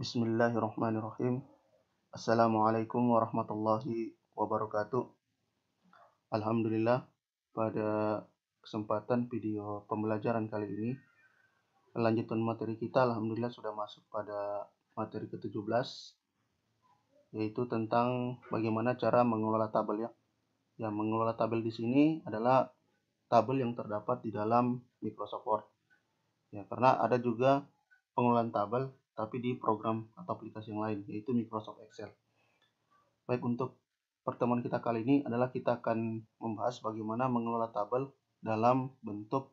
Bismillahirrahmanirrahim. Assalamualaikum warahmatullahi wabarakatuh. Alhamdulillah, pada kesempatan video pembelajaran kali ini, lanjutan materi kita Alhamdulillah sudah masuk pada materi ke-17, yaitu tentang bagaimana cara mengelola tabel ya. Yang mengelola tabel di sini adalah tabel yang terdapat di dalam Microsoft Word. Ya, karena ada juga pengelolaan tabel tapi di program atau aplikasi yang lain, yaitu Microsoft Excel. Baik, untuk pertemuan kita kali ini adalah kita akan membahas bagaimana mengelola tabel dalam bentuk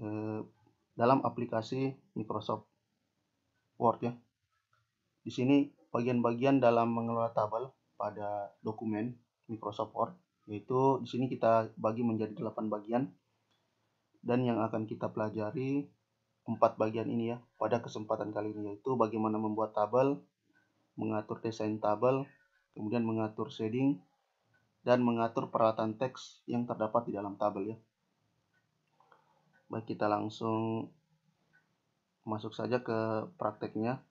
eh, dalam aplikasi Microsoft Word ya. Di sini bagian-bagian dalam mengelola tabel pada dokumen Microsoft Word yaitu di sini kita bagi menjadi 8 bagian dan yang akan kita pelajari empat bagian ini ya pada kesempatan kali ini yaitu bagaimana membuat tabel, mengatur desain tabel, kemudian mengatur shading, dan mengatur peralatan teks yang terdapat di dalam tabel ya. Baik kita langsung masuk saja ke prakteknya.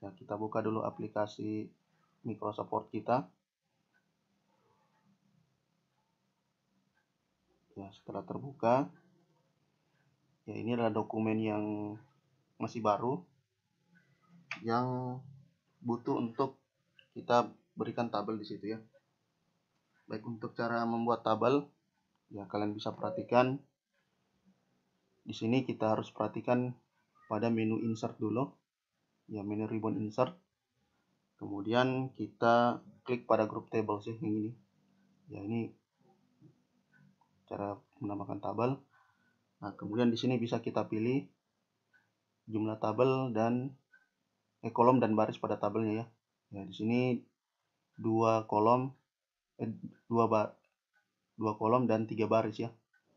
Ya, kita buka dulu aplikasi Microsoft Word kita. Ya, setelah terbuka, ya ini adalah dokumen yang masih baru yang butuh untuk kita berikan tabel di situ ya baik untuk cara membuat tabel ya kalian bisa perhatikan di sini kita harus perhatikan pada menu insert dulu ya menu ribbon insert kemudian kita klik pada grup table sih yang ini ya ini cara menambahkan tabel Nah, kemudian di sini bisa kita pilih jumlah tabel dan eh, kolom dan baris pada tabelnya ya. Ya, di sini dua kolom eh, dua bar dua kolom dan tiga baris ya.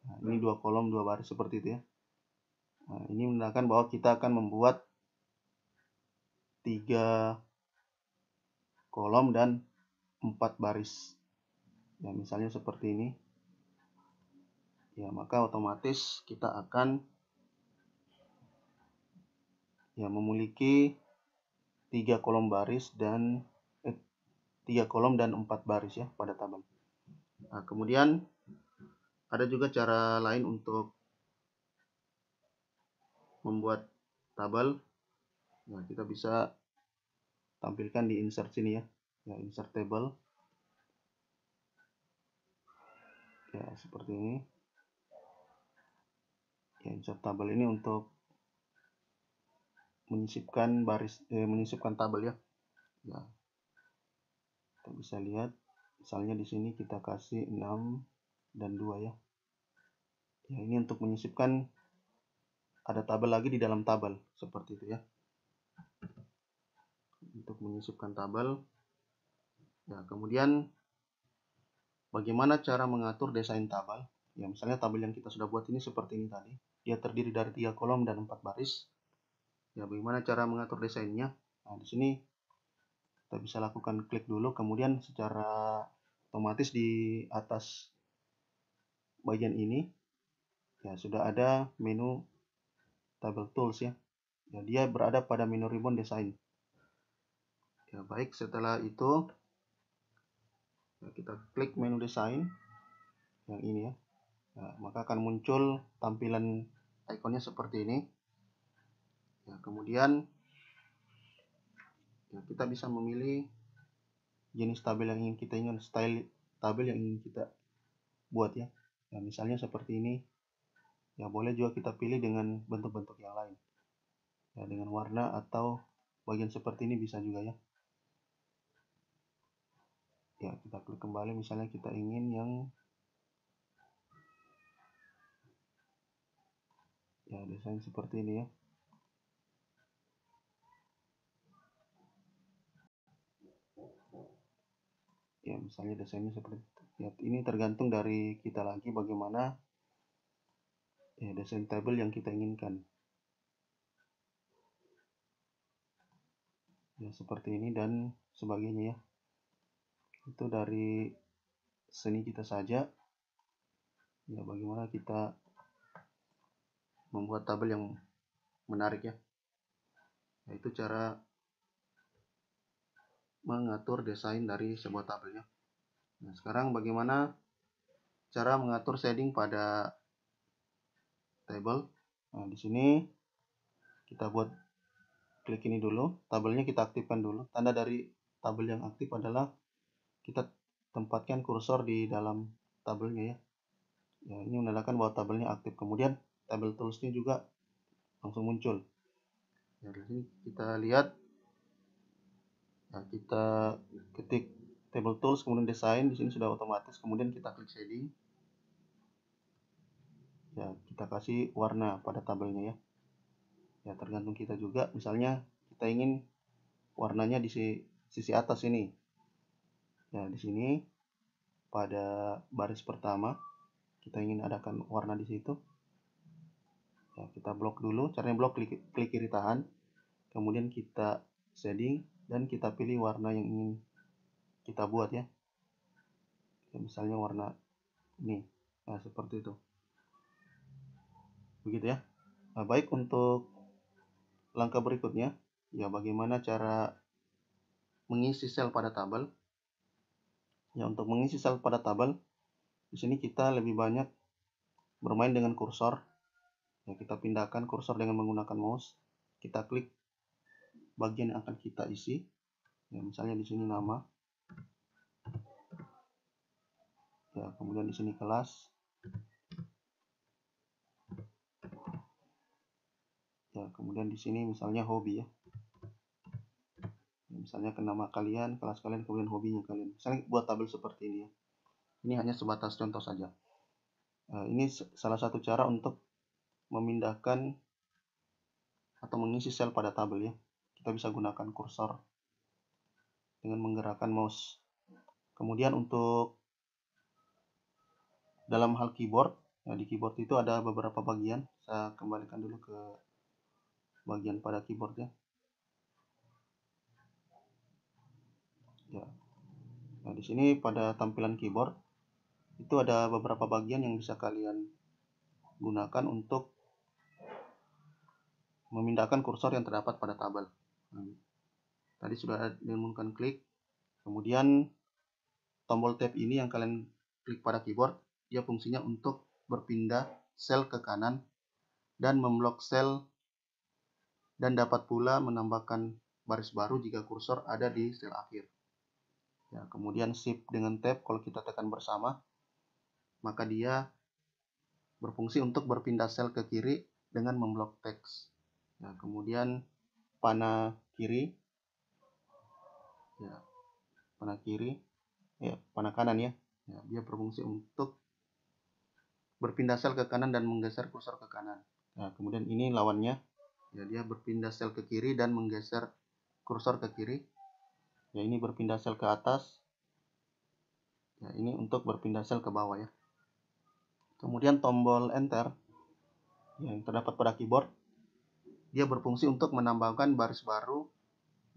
Nah, ini dua kolom dua baris seperti itu ya. Nah, ini menandakan bahwa kita akan membuat tiga kolom dan empat baris. Ya, misalnya seperti ini ya maka otomatis kita akan ya memiliki tiga kolom baris dan eh, tiga kolom dan empat baris ya pada tabel. Nah, kemudian ada juga cara lain untuk membuat tabel. Nah, kita bisa tampilkan di insert sini ya, ya insert table. Ya, seperti ini. Oke, job tabel ini untuk menyisipkan baris eh, menyisipkan tabel ya. Ya. Kita bisa lihat misalnya di sini kita kasih 6 dan 2 ya. Ya, ini untuk menyisipkan ada tabel lagi di dalam tabel seperti itu ya. Untuk menyisipkan tabel. Ya, kemudian bagaimana cara mengatur desain tabel? Ya, misalnya tabel yang kita sudah buat ini seperti ini tadi. Dia terdiri dari tiga kolom dan empat baris. Ya, bagaimana cara mengatur desainnya? Nah, di sini kita bisa lakukan klik dulu, kemudian secara otomatis di atas bagian ini ya sudah ada menu Table Tools ya. ya dia berada pada menu Ribbon Design. Ya, baik, setelah itu ya, kita klik menu design yang ini ya. ya maka akan muncul tampilan ikonnya seperti ini ya, kemudian ya, kita bisa memilih jenis tabel yang ingin kita ingin style tabel yang ingin kita buat ya ya misalnya seperti ini ya boleh juga kita pilih dengan bentuk-bentuk yang lain ya dengan warna atau bagian seperti ini bisa juga ya ya kita klik kembali misalnya kita ingin yang ya desain seperti ini ya ya misalnya desainnya seperti ya, ini tergantung dari kita lagi bagaimana ya, desain table yang kita inginkan ya seperti ini dan sebagainya ya itu dari seni kita saja ya bagaimana kita membuat tabel yang menarik ya yaitu cara mengatur desain dari sebuah tabelnya nah sekarang bagaimana cara mengatur shading pada table nah di sini kita buat klik ini dulu tabelnya kita aktifkan dulu tanda dari tabel yang aktif adalah kita tempatkan kursor di dalam tabelnya ya. ya ini menandakan bahwa tabelnya aktif kemudian tabel nya juga langsung muncul ya nah, dari sini kita lihat nah, kita ketik table tools kemudian desain di sini sudah otomatis kemudian kita klik shading ya kita kasih warna pada tabelnya ya ya tergantung kita juga misalnya kita ingin warnanya di sisi, sisi atas ini ya di sini pada baris pertama kita ingin adakan warna di situ ya, kita blok dulu caranya blok klik, klik kiri tahan kemudian kita shading dan kita pilih warna yang ingin kita buat ya, ya misalnya warna ini nah seperti itu begitu ya nah, baik untuk langkah berikutnya ya bagaimana cara mengisi sel pada tabel ya untuk mengisi sel pada tabel di sini kita lebih banyak bermain dengan kursor ya, kita pindahkan kursor dengan menggunakan mouse kita klik bagian yang akan kita isi ya, misalnya di sini nama ya kemudian di sini kelas ya kemudian di sini misalnya hobi ya, ya misalnya ke nama kalian, kelas kalian, kemudian hobinya kalian. Misalnya buat tabel seperti ini ya. Ini hanya sebatas contoh saja. Eh, ini salah satu cara untuk memindahkan atau mengisi sel pada tabel ya. Kita bisa gunakan kursor dengan menggerakkan mouse. Kemudian untuk dalam hal keyboard, ya di keyboard itu ada beberapa bagian. Saya kembalikan dulu ke bagian pada keyboard ya. Ya. Nah, di sini pada tampilan keyboard itu ada beberapa bagian yang bisa kalian gunakan untuk memindahkan kursor yang terdapat pada tabel. Hmm. tadi sudah diumumkan klik, kemudian tombol tab ini yang kalian klik pada keyboard, dia fungsinya untuk berpindah sel ke kanan dan memblok sel dan dapat pula menambahkan baris baru jika kursor ada di sel akhir. Ya, kemudian shift dengan tab kalau kita tekan bersama, maka dia berfungsi untuk berpindah sel ke kiri dengan memblok teks. Nah, kemudian panah kiri. Ya, panah kiri. Ya, panah kanan ya. ya. Dia berfungsi untuk berpindah sel ke kanan dan menggeser kursor ke kanan. Nah, kemudian ini lawannya. Ya, dia berpindah sel ke kiri dan menggeser kursor ke kiri. Ya, ini berpindah sel ke atas. Ya, ini untuk berpindah sel ke bawah ya. Kemudian tombol enter yang terdapat pada keyboard dia berfungsi untuk menambahkan baris baru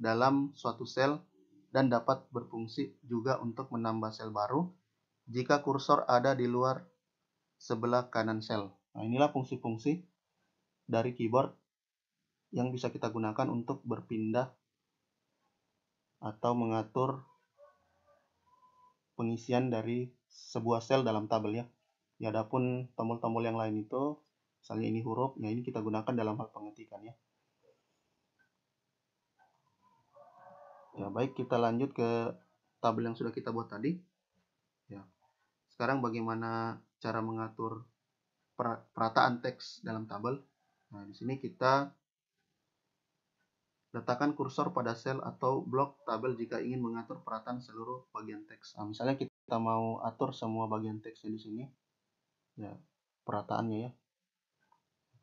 dalam suatu sel dan dapat berfungsi juga untuk menambah sel baru jika kursor ada di luar sebelah kanan sel. Nah, inilah fungsi-fungsi dari keyboard yang bisa kita gunakan untuk berpindah atau mengatur pengisian dari sebuah sel dalam tabel ya. Ya, adapun tombol-tombol yang lain itu Misalnya ini huruf, nah ini kita gunakan dalam hal pengetikan ya. Ya, baik kita lanjut ke tabel yang sudah kita buat tadi. Ya. Sekarang bagaimana cara mengatur perataan teks dalam tabel? Nah, di sini kita letakkan kursor pada sel atau blok tabel jika ingin mengatur perataan seluruh bagian teks. Nah, misalnya kita mau atur semua bagian teksnya di sini. Ya, perataannya ya.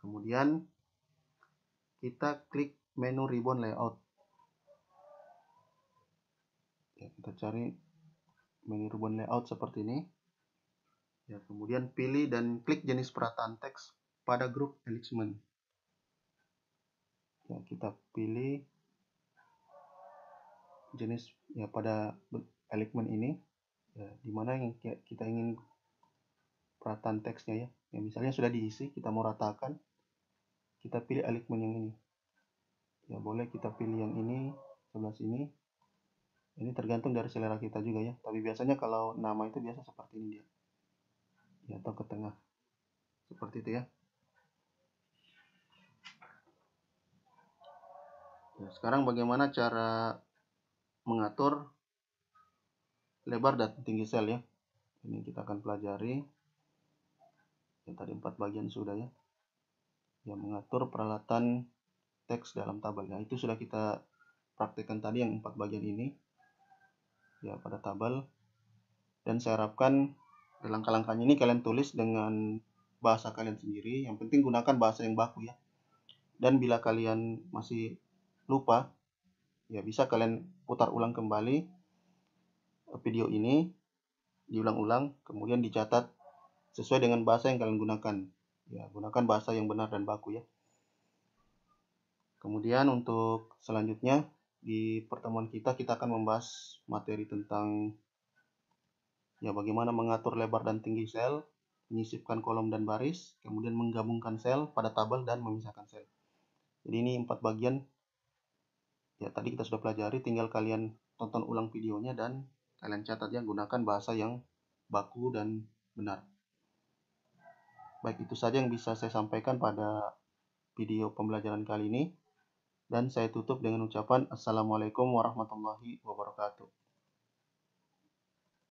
Kemudian kita klik menu ribbon layout. Ya, kita cari menu ribbon layout seperti ini. Ya, kemudian pilih dan klik jenis perataan teks pada grup elixman Ya, kita pilih jenis ya pada elixman ini ya, di mana yang kita ingin perataan teksnya ya. ya misalnya sudah diisi kita mau ratakan kita pilih alikmen yang ini ya boleh kita pilih yang ini sebelah sini ini tergantung dari selera kita juga ya tapi biasanya kalau nama itu biasa seperti ini dia ya atau ke tengah seperti itu ya, ya sekarang bagaimana cara mengatur lebar dan tinggi sel ya ini kita akan pelajari yang tadi empat bagian sudah ya yang mengatur peralatan teks dalam tabel. Nah, itu sudah kita praktekkan tadi yang empat bagian ini. Ya, pada tabel. Dan saya harapkan langkah-langkahnya ini kalian tulis dengan bahasa kalian sendiri. Yang penting gunakan bahasa yang baku ya. Dan bila kalian masih lupa, ya bisa kalian putar ulang kembali eh, video ini, diulang-ulang, kemudian dicatat sesuai dengan bahasa yang kalian gunakan. Ya, gunakan bahasa yang benar dan baku ya. Kemudian untuk selanjutnya di pertemuan kita kita akan membahas materi tentang ya bagaimana mengatur lebar dan tinggi sel, menyisipkan kolom dan baris, kemudian menggabungkan sel pada tabel dan memisahkan sel. Jadi ini empat bagian ya tadi kita sudah pelajari, tinggal kalian tonton ulang videonya dan kalian catat ya gunakan bahasa yang baku dan benar. Baik, itu saja yang bisa saya sampaikan pada video pembelajaran kali ini. Dan saya tutup dengan ucapan Assalamualaikum warahmatullahi wabarakatuh.